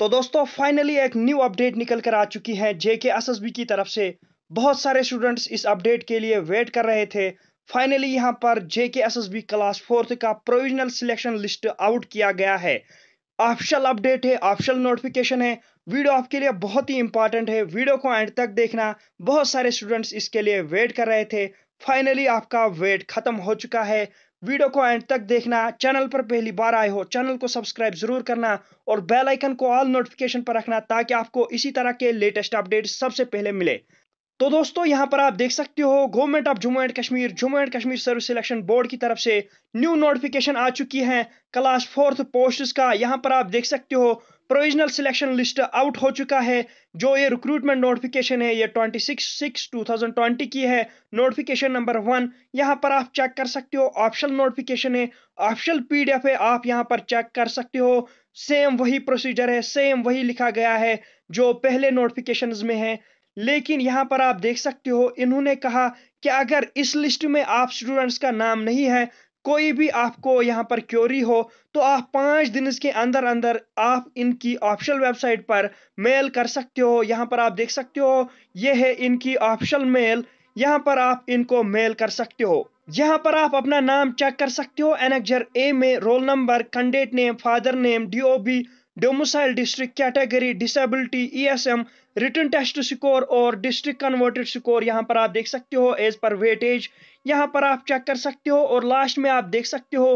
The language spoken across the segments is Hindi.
तो दोस्तों फाइनली एक न्यू अपडेट निकल कर आ चुकी है जेके एसएसबी की तरफ से बहुत सारे स्टूडेंट्स इस अपडेट के लिए वेट कर रहे थे फाइनली यहाँ पर जेके एसएसबी क्लास फोर्थ का प्रोविजनल सिलेक्शन लिस्ट आउट किया गया है ऑफिशियल अपडेट है ऑफिशियल नोटिफिकेशन है वीडियो आपके लिए बहुत ही इंपॉर्टेंट है वीडियो को एंड तक देखना बहुत सारे स्टूडेंट्स इसके लिए वेट कर रहे थे फाइनली आपका वेट खत्म हो चुका है वीडियो को एंड तक देखना चैनल पर पहली बार आए हो चैनल को सब्सक्राइब जरूर करना और बेल आइकन को ऑल नोटिफिकेशन पर रखना ताकि आपको इसी तरह के लेटेस्ट अपडेट सबसे पहले मिले तो दोस्तों यहाँ पर आप देख सकते हो government of Jammu and Kashmir Jammu and Kashmir service selection board की तरफ से न्यू नोटिफिकेशन आ चुकी है क्लास फोर्थ पोस्ट का यहाँ पर आप देख सकते हो प्रोविजनल सिलेक्शन लिस्ट आउट हो चुका है जो ये रिक्रूटमेंट नोटिफिकेशन है ये 26 2020 की है नोटिफिकेशन नंबर वन यहाँ पर आप चेक कर सकते हो ऑप्शनल नोटिफिकेशन है ऑप्शनल पीडीएफ है आप यहाँ पर चेक कर सकते हो सेम वही प्रोसीजर है सेम वही लिखा गया है जो पहले नोटिफिकेशन में है लेकिन यहाँ पर आप देख सकते हो इन्होंने कहा कि अगर इस लिस्ट में आप स्टूडेंट्स का नाम नहीं है कोई भी आपको यहाँ पर क्योरी हो तो आप पाँच दिन के अंदर अंदर आप इनकी ऑफिशियल वेबसाइट पर मेल कर सकते हो यहाँ पर आप देख सकते हो ये है इनकी ऑफिशियल मेल यहाँ पर आप इनको मेल कर सकते हो यहाँ पर आप अपना नाम चेक कर सकते हो एनेक्जर ए में roll number candidate name father name D domicile district category disability ESM written test score और डिस्ट्रिक्ट कन्वर्टेड स्कोर यहाँ पर आप देख सकते हो एज पर वेटेज यहाँ पर आप चेक कर सकते हो और लास्ट में आप देख सकते हो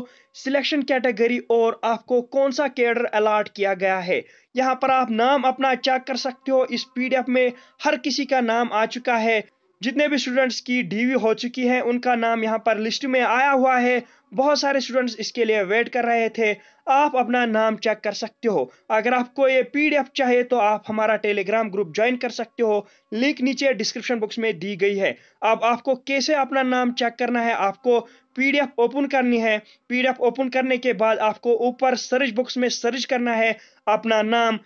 सिलेक्शन कैटेगरी और आपको कौन सा कैडर अलाट किया गया है यहाँ पर आप नाम अपना चेक कर सकते हो इस पीडीएफ में हर किसी का नाम आ चुका है जितने भी स्टूडेंट्स की डीवी हो चुकी है उनका नाम यहाँ पर लिस्ट में आया हुआ है बहुत सारे स्टूडेंट्स इसके लिए वेट कर रहे थे आप अपना नाम चेक कर सकते हो अगर आपको ये पीडीएफ चाहिए तो आप हमारा टेलीग्राम ग्रुप ज्वाइन कर सकते हो लिंक नीचे डिस्क्रिप्शन बॉक्स में दी गई है अब आपको कैसे अपना नाम चेक करना है आपको पीडीएफ ओपन करनी है पीडीएफ ओपन करने के बाद आपको ऊपर सर्च बॉक्स में सर्च करना है अपना नाम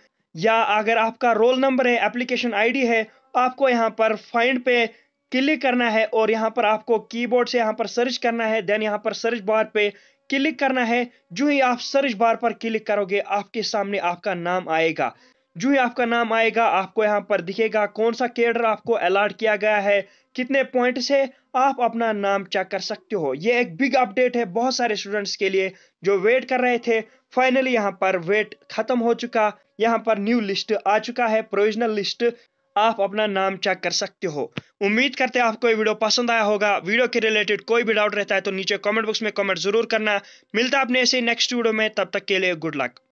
या अगर आपका रोल नंबर है एप्लीकेशन आई है आपको यहाँ पर फाइंड पे क्लिक करना है और यहाँ पर आपको कीबोर्ड से यहाँ पर सर्च करना है देन यहाँ पर सर्च बार पे क्लिक करना है जो ही आप सर्च बार पर क्लिक करोगे आपके सामने आपका नाम आएगा जो ही आपका नाम आएगा आपको यहाँ पर दिखेगा कौन सा केडर आपको अलर्ट किया गया है कितने पॉइंट से आप अपना नाम चेक कर सकते हो ये एक बिग अपडेट है बहुत सारे स्टूडेंट्स के लिए जो वेट कर रहे थे फाइनली यहाँ पर वेट खत्म हो चुका यहाँ पर न्यू लिस्ट आ चुका है प्रोविजनल लिस्ट आप अपना नाम चेक कर सकते हो उम्मीद करते हैं आपको ये वीडियो पसंद आया होगा वीडियो के रिलेटेड कोई भी डाउट रहता है तो नीचे कमेंट बॉक्स में कमेंट जरूर करना मिलता है अपने ऐसे नेक्स्ट वीडियो में तब तक के लिए गुड लक